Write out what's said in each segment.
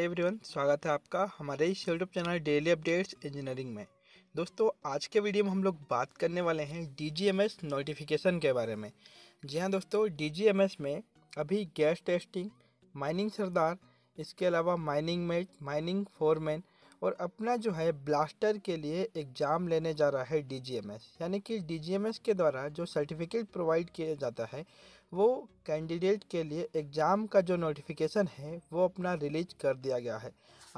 hi everyone स्वागत है आपका हमारे इस YouTube channel daily updates engineering में दोस्तों आज के वीडियो में हम लोग बात करने वाले हैं डीजीएमएस नोटिफिकेशन के बारे में जी हाँ दोस्तों डीजीएमएस में अभी गैस टेस्टिंग माइनिंग सरदार इसके अलावा माइनिंग मेट माइनिंग फोरमैन और अपना जो है ब्लास्टर के लिए एग्ज़ाम लेने जा रहा है डीजीएमएस यानी कि डीजीएमएस के द्वारा जो सर्टिफिकेट प्रोवाइड किया जाता है वो कैंडिडेट के लिए एग्ज़ाम का जो नोटिफिकेशन है वो अपना रिलीज कर दिया गया है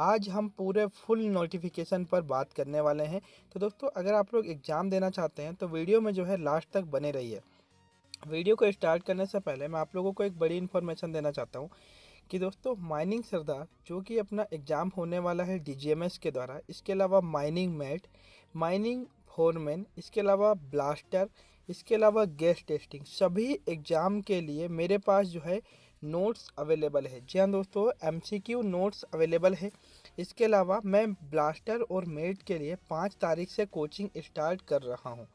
आज हम पूरे फुल नोटिफिकेशन पर बात करने वाले हैं तो दोस्तों अगर आप लोग एग्ज़ाम देना चाहते हैं तो वीडियो में जो है लास्ट तक बने रहिए वीडियो को स्टार्ट करने से पहले मैं आप लोगों को एक बड़ी इन्फॉर्मेशन देना चाहता हूँ कि दोस्तों माइनिंग सरदार जो कि अपना एग्ज़ाम होने वाला है डी के द्वारा इसके अलावा माइनिंग मेट माइनिंग फोरमैन इसके अलावा ब्लास्टर इसके अलावा गैस टेस्टिंग सभी एग्ज़ाम के लिए मेरे पास जो है नोट्स अवेलेबल है जी हाँ दोस्तों एम नोट्स अवेलेबल है इसके अलावा मैं ब्लास्टर और मेट के लिए पाँच तारीख से कोचिंग स्टार्ट कर रहा हूँ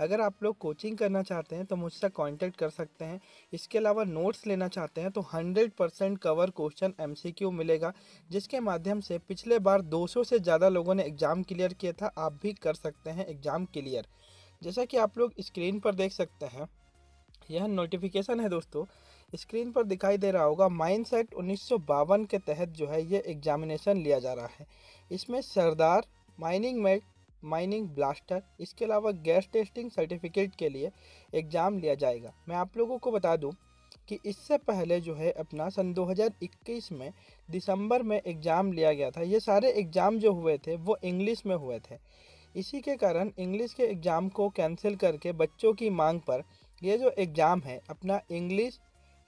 अगर आप लोग कोचिंग करना चाहते हैं तो मुझसे कांटेक्ट कर सकते हैं इसके अलावा नोट्स लेना चाहते हैं तो 100 परसेंट कवर क्वेश्चन एमसीक्यू मिलेगा जिसके माध्यम से पिछले बार 200 से ज़्यादा लोगों ने एग्ज़ाम क्लियर किया था आप भी कर सकते हैं एग्ज़ाम क्लियर जैसा कि आप लोग स्क्रीन पर देख सकते हैं यह नोटिफिकेशन है दोस्तों स्क्रीन पर दिखाई दे रहा होगा माइंड सेट उन्नीस के तहत जो है ये एग्जामिनेशन लिया जा रहा है इसमें sardar mining mate mining blaster इसके अलावा गैस टेस्टिंग सर्टिफिकेट के लिए एग्ज़ाम लिया जाएगा मैं आप लोगों को बता दूं कि इससे पहले जो है अपना सन 2021 में दिसंबर में एग्ज़ाम लिया गया था ये सारे एग्ज़ाम जो हुए थे वो इंग्लिश में हुए थे इसी के कारण इंग्लिश के एग्ज़ाम को कैंसिल करके बच्चों की मांग पर ये जो एग्ज़ाम है अपना इंग्लिश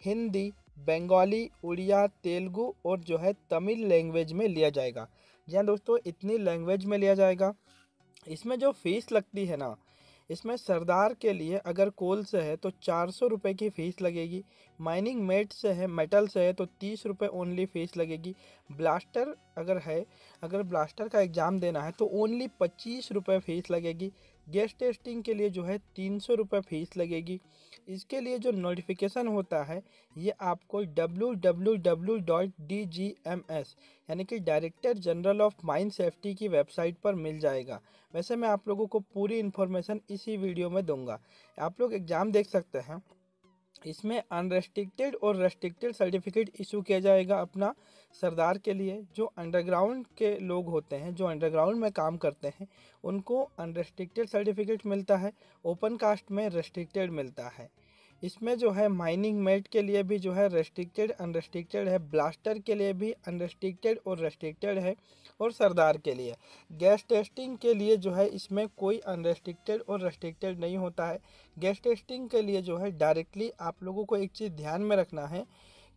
हिंदी बंगाली उड़िया तेलुगु और जो है तमिल लैंग्वेज में लिया जाएगा जी हाँ दोस्तों इतनी लैंग्वेज में लिया जाएगा इसमें जो फ़ीस लगती है ना इसमें सरदार के लिए अगर कोल से है तो चार सौ रुपये की फ़ीस लगेगी माइनिंग मेट से है मेटल से है तो तीस रुपये ओनली फ़ीस लगेगी ब्लास्टर अगर है अगर ब्लास्टर का एग्ज़ाम देना है तो ओनली पच्चीस रुपये फ़ीस लगेगी गैस टेस्टिंग के लिए जो है तीन सौ रुपये फ़ीस लगेगी इसके लिए जो नोटिफिकेशन होता है ये आपको W W W dot D G M S यानी कि director general of mine safety की वेबसाइट पर मिल जाएगा वैसे मैं आप लोगों को पूरी इन्फॉर्मेशन इसी वीडियो में दूंगा आप लोग एग्ज़ाम देख सकते हैं इसमें अनरेस्ट्रिक्टेड और रेस्ट्रिक्टेड सर्टिफिकेट इशू किया जाएगा अपना सरदार के लिए जो अंडरग्राउंड के लोग होते हैं जो अंडरग्राउंड में काम करते हैं उनको अनरेस्ट्रिक्टेड सर्टिफिकेट मिलता है ओपन कास्ट में रेस्ट्रिक्टेड मिलता है इसमें जो है माइनिंग मेट के लिए भी जो है रेस्ट्रिक्टेड अनरेस्ट्रिक्टेड है ब्लास्टर के लिए भी अनरेस्ट्रिक्टेड और रेस्ट्रिक्टेड है और सरदार के लिए गैस टेस्टिंग के लिए जो है इसमें कोई अनरेस्ट्रिक्टेड और रेस्ट्रिक्टेड नहीं होता है गैस टेस्टिंग के लिए जो है डायरेक्टली आप लोगों को एक चीज़ ध्यान में रखना है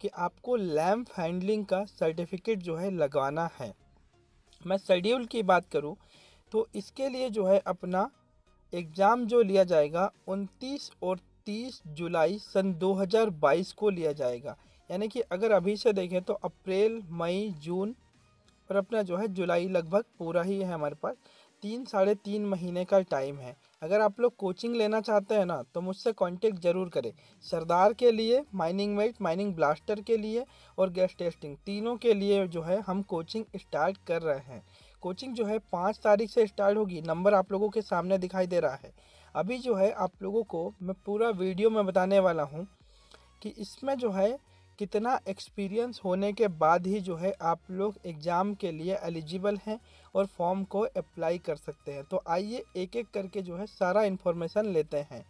कि आपको लैम्प हैंडलिंग का सर्टिफिकेट जो है लगवाना है मैं शेड्यूल की बात करूँ तो इसके लिए जो है अपना एग्ज़ाम जो लिया जाएगा 29 और 30 जुलाई सन 2022 को लिया जाएगा यानी कि अगर अभी से देखें तो अप्रैल मई जून और अपना जो है जुलाई लगभग पूरा ही है हमारे पास तीन साढ़े तीन महीने का टाइम है अगर आप लोग कोचिंग लेना चाहते हैं ना तो मुझसे कांटेक्ट ज़रूर करें सरदार के लिए माइनिंग मेट माइनिंग ब्लास्टर के लिए और गैस टेस्टिंग तीनों के लिए जो है हम कोचिंग स्टार्ट कर रहे हैं कोचिंग जो है पाँच तारीख से स्टार्ट होगी नंबर आप लोगों के सामने दिखाई दे रहा है अभी जो है आप लोगों को मैं पूरा वीडियो में बताने वाला हूँ कि इसमें जो है कितना एक्सपीरियंस होने के बाद ही जो है आप लोग एग्ज़ाम के लिए एलिजिबल हैं और फॉर्म को अप्लाई कर सकते हैं तो आइए एक एक करके जो है सारा इन्फॉर्मेशन लेते हैं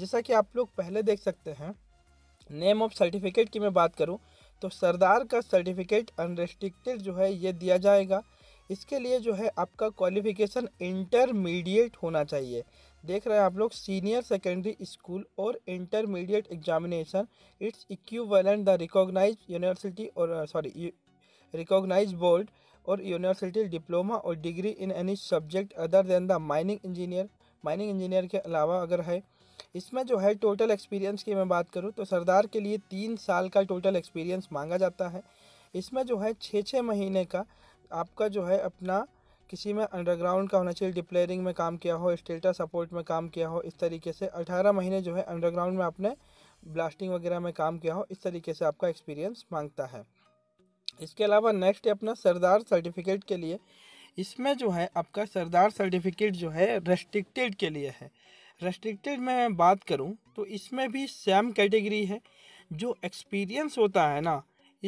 जैसा कि आप लोग पहले देख सकते हैं नेम ऑफ सर्टिफिकेट की मैं बात करूं तो सरदार का सर्टिफिकेट अनरेस्ट्रिक्टेड जो है ये दिया जाएगा इसके लिए जो है आपका क्वालिफिकेशन इंटरमीडिएट होना चाहिए देख रहे हैं आप लोग सीनियर सेकेंडरी स्कूल और intermediate examination its and the recognise university और सॉरी रिकॉग्नाइज बोर्ड और यूनिवर्सिटी डिप्लोमा और degree in any subject other than the mining engineer mining engineer के अलावा अगर है इसमें जो है टोटल एक्सपीरियंस की मैं बात करूँ तो सरदार के लिए तीन साल का टोटल एक्सपीरियंस मांगा जाता है इसमें जो है छः छः महीने का आपका जो है अपना किसी में अंडरग्राउंड का होना चाहिए डिप्लेयरिंग में काम किया हो स्टेटा सपोर्ट में काम किया हो इस तरीके से अठारह महीने जो है अंडरग्राउंड में आपने ब्लास्टिंग वगैरह में काम किया हो इस तरीके से आपका एक्सपीरियंस मांगता है इसके अलावा नेक्स्ट है अपना सरदार सर्टिफिकेट के लिए इसमें जो है आपका सरदार सर्टिफिकेट जो है रेस्ट्रिक्टेड के लिए है रेस्ट्रिक्टेड में मैं बात करूं तो इसमें भी सेम कैटेगरी है जो एक्सपीरियंस होता है ना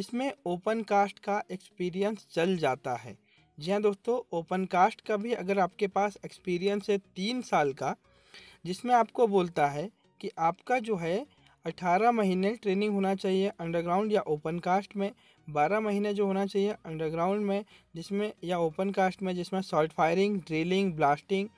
इसमें ओपन कास्ट का एक्सपीरियंस चल जाता है जी हाँ दोस्तों ओपन कास्ट का भी अगर आपके पास एक्सपीरियंस है तीन साल का जिसमें आपको बोलता है कि आपका जो है अठारह महीने ट्रेनिंग होना चाहिए अंडरग्राउंड या ओपन कास्ट में बारह महीने जो होना चाहिए अंडरग्राउंड में जिसमें या ओपन कास्ट में जिसमें shot firing drilling blasting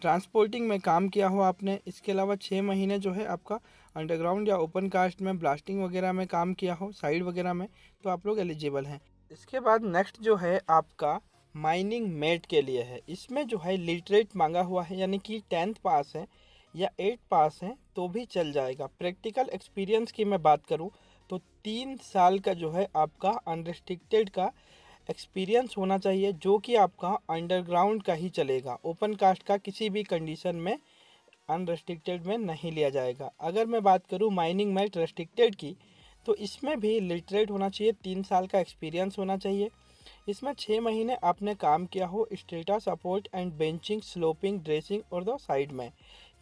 transporting में काम किया हो आपने इसके अलावा छः महीने जो है आपका अंडरग्राउंड या ओपन कास्ट में ब्लास्टिंग वगैरह में काम किया हो साइड वगैरह में तो आप लोग एलिजिबल हैं इसके बाद नेक्स्ट जो है आपका माइनिंग मेट के लिए है इसमें जो है लिटरेट मांगा हुआ है यानी कि टेंथ पास है या एट पास है तो भी चल जाएगा प्रैक्टिकल एक्सपीरियंस की मैं बात करूँ तो तीन साल का जो है आपका अनरिस्ट्रिक्टेड का एक्सपीरियंस होना चाहिए जो कि आपका अंडरग्राउंड का ही चलेगा ओपन कास्ट का किसी भी कंडीशन में अनरेस्ट्रिक्टेड में नहीं लिया जाएगा अगर मैं बात करूँ माइनिंग मेट रेस्ट्रिक्टेड की तो इसमें भी लिटरेट होना चाहिए तीन साल का एक्सपीरियंस होना चाहिए इसमें छः महीने आपने काम किया हो strata support and benching sloping dressing और दो साइड में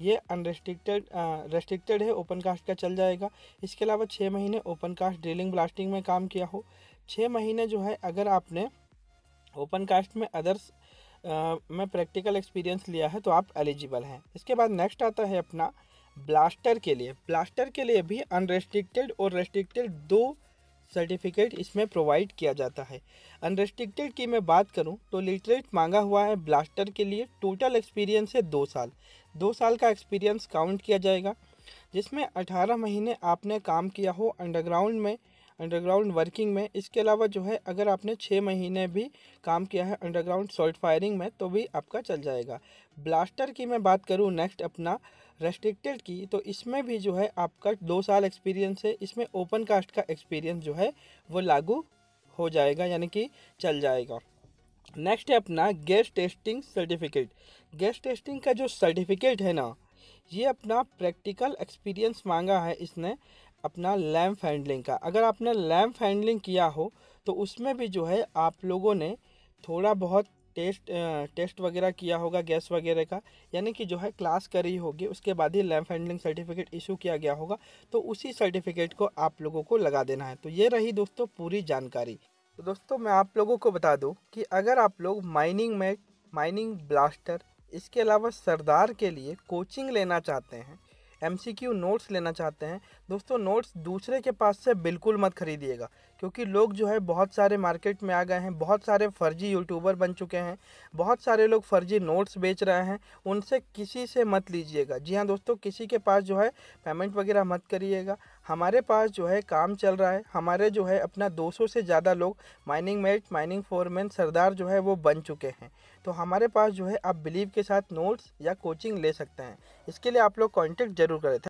ये अनरेस्ट्रिक्टेड रेस्ट्रिक्टेड है ओपन कास्ट का चल जाएगा इसके अलावा छः महीने ओपन कास्ट ड्रिलिंग ब्लास्टिंग में काम किया हो छः महीने जो है अगर आपने ओपन कास्ट में अदर्स में प्रैक्टिकल एक्सपीरियंस लिया है तो आप एलिजिबल हैं इसके बाद नेक्स्ट आता है अपना ब्लास्टर के लिए ब्लास्टर के लिए भी अनरेस्ट्रिक्टेड और रेस्ट्रिक्टेड दो सर्टिफिकेट इसमें प्रोवाइड किया जाता है अनरेस्ट्रिक्टेड की मैं बात करूं तो लिटरेट मांगा हुआ है ब्लास्टर के लिए टोटल एक्सपीरियंस है दो साल दो साल का एक्सपीरियंस काउंट किया जाएगा जिसमें 18 महीने आपने काम किया हो अंडरग्राउंड में अंडरग्राउंड वर्किंग में इसके अलावा जो है अगर आपने छः महीने भी काम किया है अंडरग्राउंड सॉल्ट फायरिंग में तो भी आपका चल जाएगा ब्लास्टर की मैं बात करूँ नेक्स्ट अपना रेस्ट्रिक्टेड की तो इसमें भी जो है आपका दो साल एक्सपीरियंस है इसमें ओपन कास्ट का एक्सपीरियंस जो है वो लागू हो जाएगा यानी कि चल जाएगा नेक्स्ट है अपना gas testing certificate gas testing का जो सर्टिफिकेट है ना ये अपना प्रैक्टिकल एक्सपीरियंस मांगा है इसने अपना लैम्प हैंडलिंग का अगर आपने लैम्प हैंडलिंग किया हो तो उसमें भी जो है आप लोगों ने थोड़ा बहुत टेस्ट टेस्ट वगैरह किया होगा गैस वगैरह का यानी कि जो है क्लास करी होगी उसके बाद ही लैम्प हैंडलिंग सर्टिफिकेट इशू किया गया होगा तो उसी सर्टिफिकेट को आप लोगों को लगा देना है तो ये रही दोस्तों पूरी जानकारी तो दोस्तों मैं आप लोगों को बता दूँ कि अगर आप लोग माइनिंग में माइनिंग ब्लास्टर इसके अलावा सरदार के लिए कोचिंग लेना चाहते हैं एमसीक्यू नोट्स लेना चाहते हैं दोस्तों नोट्स दूसरे के पास से बिल्कुल मत खरीदिएगा क्योंकि लोग जो है बहुत सारे मार्केट में आ गए हैं बहुत सारे फर्जी यूट्यूबर बन चुके हैं बहुत सारे लोग फर्जी नोट्स बेच रहे हैं उनसे किसी से मत लीजिएगा जी हाँ दोस्तों किसी के पास जो है पेमेंट वगैरह मत करिएगा हमारे पास जो है काम चल रहा है हमारे जो है अपना 200 से ज़्यादा लोग mining mate mining foreman sardar जो है वो बन चुके हैं तो हमारे पास जो है आप बिलीव के साथ नोट्स या कोचिंग ले सकते हैं इसके लिए आप लोग कॉन्टेक्ट जरूर करें